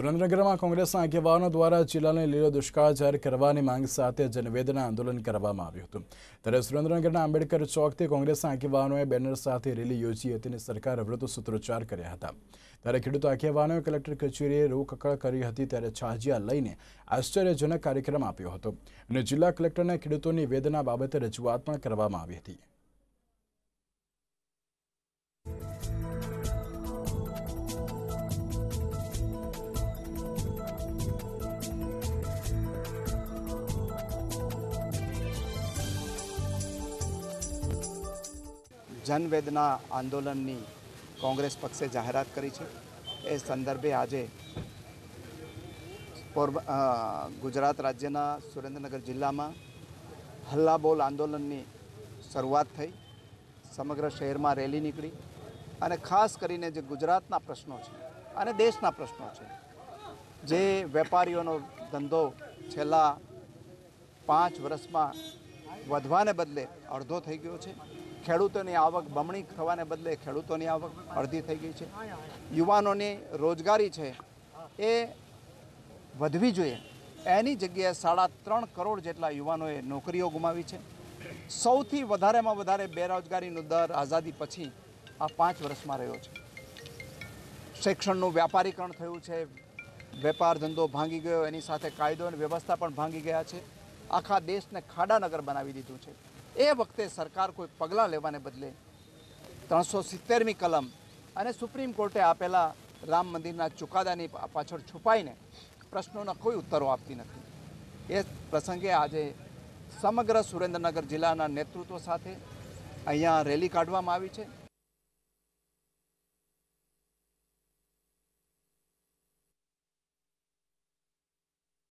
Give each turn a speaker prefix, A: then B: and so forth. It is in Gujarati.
A: સુરેન્દ્રનગરમાં કોંગ્રેસના આગેવાનો દ્વારા જિલ્લાને લીલો દુષ્કાળ જાહેર કરવાની માંગ સાથે જનવેદના આંદોલન કરવામાં આવ્યું હતું ત્યારે સુરેન્દ્રનગરના આંબેડકર ચોકથી કોંગ્રેસના આગેવાનોએ બેનર સાથે રેલી યોજી હતી અને સરકાર વિરુદ્ધ સૂત્રોચ્ચાર કર્યા હતા ત્યારે ખેડૂત આગેવાનોએ કલેક્ટર કચેરીએ રોકકળ કરી હતી ત્યારે છાજિયા લઈને આશ્ચર્યજનક કાર્યક્રમ આપ્યો હતો અને જિલ્લા કલેક્ટરને ખેડૂતોની વેદના બાબતે રજૂઆત પણ કરવામાં આવી હતી
B: જનવેદના આંદોલનની કોંગ્રેસ પક્ષે જાહેરાત કરી છે એ સંદર્ભે આજે ગુજરાત રાજ્યના સુરેન્દ્રનગર જિલ્લામાં હલ્લાબોલ આંદોલનની શરૂઆત થઈ સમગ્ર શહેરમાં રેલી નીકળી અને ખાસ કરીને જે ગુજરાતના પ્રશ્નો છે અને દેશના પ્રશ્નો છે જે વેપારીઓનો ધંધો છેલ્લા પાંચ વર્ષમાં વધવાને બદલે અડધો થઈ ગયો છે ખેડૂતોની આવક બમણી થવાને બદલે ખેડૂતોની આવક અડધી થઈ ગઈ છે યુવાનોની રોજગારી છે એ વધવી જોઈએ એની જગ્યાએ સાડા ત્રણ કરોડ જેટલા યુવાનોએ નોકરીઓ ગુમાવી છે સૌથી વધારેમાં વધારે બેરોજગારીનો દર આઝાદી પછી આ પાંચ વર્ષમાં રહ્યો છે શિક્ષણનું વ્યાપારીકરણ થયું છે વેપાર ધંધો ભાંગી ગયો એની સાથે કાયદો અને વ્યવસ્થા પણ ભાંગી ગયા છે આખા દેશને ખાડાનગર બનાવી દીધું છે એ વખતે સરકાર કોઈ પગલાં લેવાને બદલે ત્રણસો સિત્તેરમી કલમ અને સુપ્રીમ કોર્ટે આપેલા રામ મંદિરના ચુકાદાની પાછળ છુપાઈને પ્રશ્નોના કોઈ ઉત્તરો આપતી નથી એ પ્રસંગે આજે સમગ્ર સુરેન્દ્રનગર જિલ્લાના નેતૃત્વ સાથે અહીંયા રેલી કાઢવામાં આવી છે